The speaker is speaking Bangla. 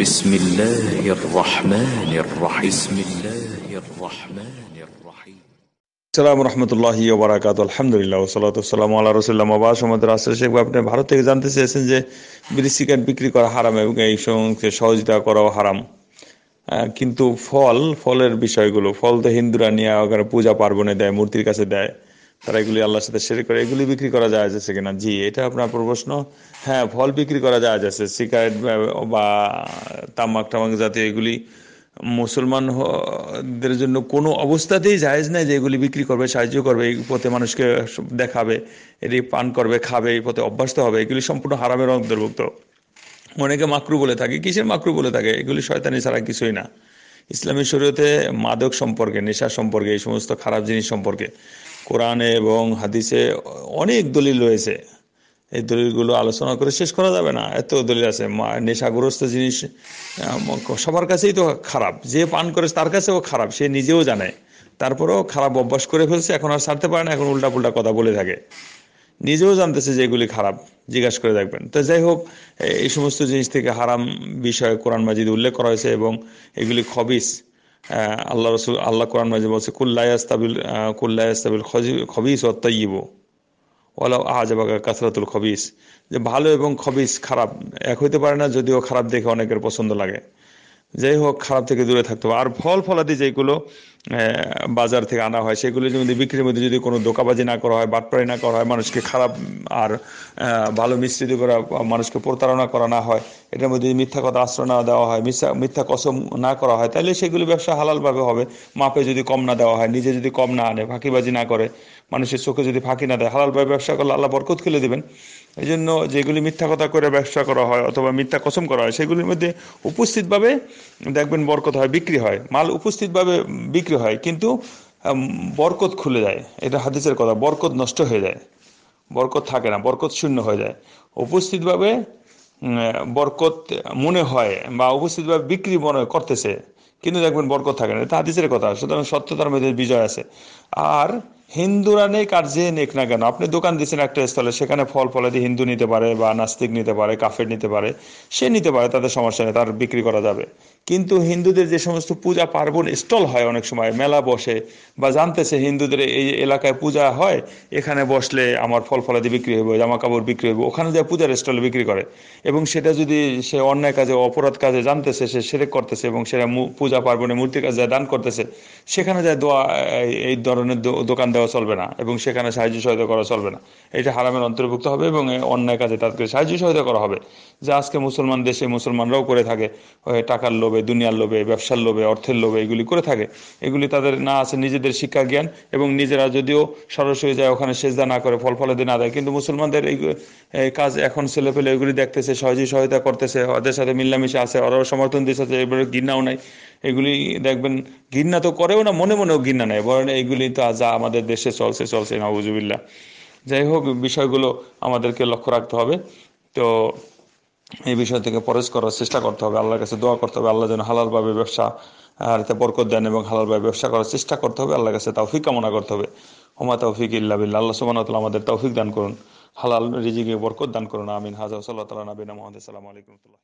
بسم الله الرحمن الرحيم بسم الله الرحمن الرحيم সালাম রহমতুল্লাহ বারাকাত আলহামদুলিল্লাহ সালাতাম আল্লাহ রসুল্লাহ আবাস আমাদের আসার শেখ আপনি ভারত থেকে জানতে চেয়েছেন যে বিড়ি সিগারেট বিক্রি করা হারাম এবং এই সঙ্গে সহযোগিতা করাও হারাম কিন্তু ফল ফলের বিষয়গুলো ফল তো হিন্দুরা নিয়ে পূজা পার্বণে দেয় মূর্তির কাছে দেয় তারা এগুলি আল্লাহর সাথে শেয়ার করে এগুলি বিক্রি করা যায় যাচ্ছে কিনা জি এটা আপনার প্রশ্ন হ্যাঁ ফল বিক্রি করা যায় যাচ্ছে সিগারেট বা তামাক টামাক জাতীয় এগুলি মুসলমানদের জন্য কোনো অবস্থাতেই জায়েজ নাই যে এগুলি বিক্রি করবে সাহায্য করবে এই পথে মানুষকে দেখাবে এটি পান করবে খাবে এই পথে অভ্যস্ত হবে এগুলি সম্পূর্ণ হারামের অন্তর্ভুক্ত অনেকে মাকরু বলে থাকে কিসের মাকরু বলে থাকে এগুলি শয়তানি ছাড়া কিছুই না ইসলামী শরীয়তে মাদক সম্পর্কে নেশা সম্পর্কে এই সমস্ত খারাপ জিনিস সম্পর্কে কোরআনে এবং হাদিসে অনেক দলিল রয়েছে এই দলিলগুলো আলোচনা করে শেষ করা যাবে না এত দলিল আছে নেশাগ্রস্ত জিনিস সবার কাছেই তো খারাপ যে পান করে তার কাছেও খারাপ সে নিজেও জানে তারপরেও খারাপ অভ্যাস করে ফেলছে এখন আর ছাড়তে পারে না এখন উল্টাপুল্টা কথা বলে থাকে নিজেও জানতেছে যে এগুলি খারাপ জিজ্ঞাসা করে দেখবেন তো যাই হোক এই সমস্ত জিনিস থেকে হারাম বিষয়ে কোরআন মাজিদ উল্লেখ করা হয়েছে এবং এগুলি খবিস আল্লাহ রসুল আল্লাহ কোরআন মাঝে বলছে কুল্লায়াস্তাবিল কুল্লায়াস্তাবিল খবিস ও তৈব ওলা আহাজাবাগা কাসরাতুল খবিস যে ভালো এবং খবিস খারাপ এক হইতে পারে না যদিও খারাপ দেখে অনেকের পছন্দ লাগে যাই হোক খারাপ থেকে দূরে থাকতে হবে আর ফল ফলাদি যেগুলো বাজার থেকে আনা হয় সেগুলো যদি বিক্রির মধ্যে যদি কোনো দোকাবাজি না করা হয় বাটপাড়ি না করা হয় মানুষকে খারাপ আর ভালো মিশ্রিত করা মানুষকে প্রতারণা করা না হয় এটার মধ্যে যদি মিথ্যা কথা আশ্রয় না দেওয়া হয় মিথ্যা মিথ্যা কসম না করা হয় তাহলে সেগুলো ব্যবসা হালালভাবে হবে মাপে যদি কম না দেওয়া হয় নিজে যদি কম না আনে ফাঁকিবাজি না করে মানুষের চোখে যদি ফাঁকি না দেয় হালালভাবে ব্যবসা করলে আল্লাহ বরকত খেলে দেবেন এই জন্য যেগুলি মিথ্যা কথা করে ব্যবসা করা হয় অথবা মিথ্যা কসম করা হয় সেগুলির মধ্যে উপস্থিতভাবে দেখবেন বরকত হয় বিক্রি হয় মাল উপস্থিতভাবে বিক্রি সৃষ্টি হয় কিন্তু বরকত খুলে যায় এটা হাদিসের কথা বরকত নষ্ট হয়ে যায় বরকত থাকে না বরকত শূন্য হয়ে যায় উপস্থিতভাবে বরকত মনে হয় বা উপস্থিতভাবে বিক্রি মনে করতেছে কিন্তু দেখবেন বরকত থাকে না এটা হাদিসের কথা সুতরাং সত্যতার মধ্যে বিজয় আছে আর হিন্দুরা নেই কার যে নেক না কেন আপনি দোকান দিচ্ছেন একটা স্থলে সেখানে ফল ফলে দিয়ে হিন্দু নিতে পারে বা নাস্তিক নিতে পারে কাফের নিতে পারে সে নিতে পারে তাদের সমস্যা নেই তার বিক্রি করা যাবে কিন্তু হিন্দুদের যে সমস্ত পূজা পার্বণ স্টল হয় অনেক সময় মেলা বসে বা জানতেছে হিন্দুদের এই এলাকায় পূজা হয় এখানে বসলে আমার ফল ফলাদি বিক্রি হবে জামা কাপড় বিক্রি হবে ওখানে যায় পূজার স্টলে বিক্রি করে এবং সেটা যদি সে অন্যায় কাজে অপরাধ কাজে জানতেছে সে সেরেক করতেছে এবং সেটা পূজা পার্বণে মূর্তির কাজে দান করতেছে সেখানে যায় দোয়া এই ধরনের দোকান দেওয়া চলবে না এবং সেখানে সাহায্য সহায়তা করা চলবে না এটা হারামের অন্তর্ভুক্ত হবে এবং অন্যায় কাজে তাদেরকে সাহায্য সহায়তা করা হবে যা আজকে মুসলমান দেশে মুসলমানরাও করে থাকে টাকার লোভে লোভে দুনিয়ার লোভে ব্যবসার লোভে অর্থের লোভে এগুলি করে থাকে এগুলি তাদের না আছে নিজেদের শিক্ষা জ্ঞান এবং নিজেরা যদিও সরস হয়ে যায় ওখানে সেজদা না করে ফল ফলে না দেয় কিন্তু মুসলমানদের এই কাজ এখন ছেলে পেলে এগুলি দেখতেছে সহজেই সহায়তা করতেছে ওদের সাথে মিলামিশা আছে ওরাও সমর্থন দিচ্ছে এবারে ঘৃণাও নাই এগুলি দেখবেন ঘৃণা তো করেও না মনে মনেও ঘৃণা নেয় বরং এইগুলি তো যা আমাদের দেশে চলছে চলছে না হুজুবিল্লা যাই হোক বিষয়গুলো আমাদেরকে লক্ষ্য রাখতে হবে তো এই বিষয় থেকে পরেজ করার চেষ্টা করতে হবে আল্লাহর কাছে দোয়া করতে হবে আল্লাহ যেন হালালভাবে ব্যবসা আর এতে বরকত দেন এবং হালালভাবে ব্যবসা করার চেষ্টা করতে হবে আল্লাহর কাছে তৌফিক কামনা করতে হবে হোমা তৌফিক ইল্লা বিল্লা আল্লাহ সুবাহতাল আমাদের তৌফিক দান করুন হালাল রিজিকে বরকত দান করুন আমিন হাজা সাল্লাহ তালা নবীনা মোহাম্মদ সাল্লাম আলাইকুম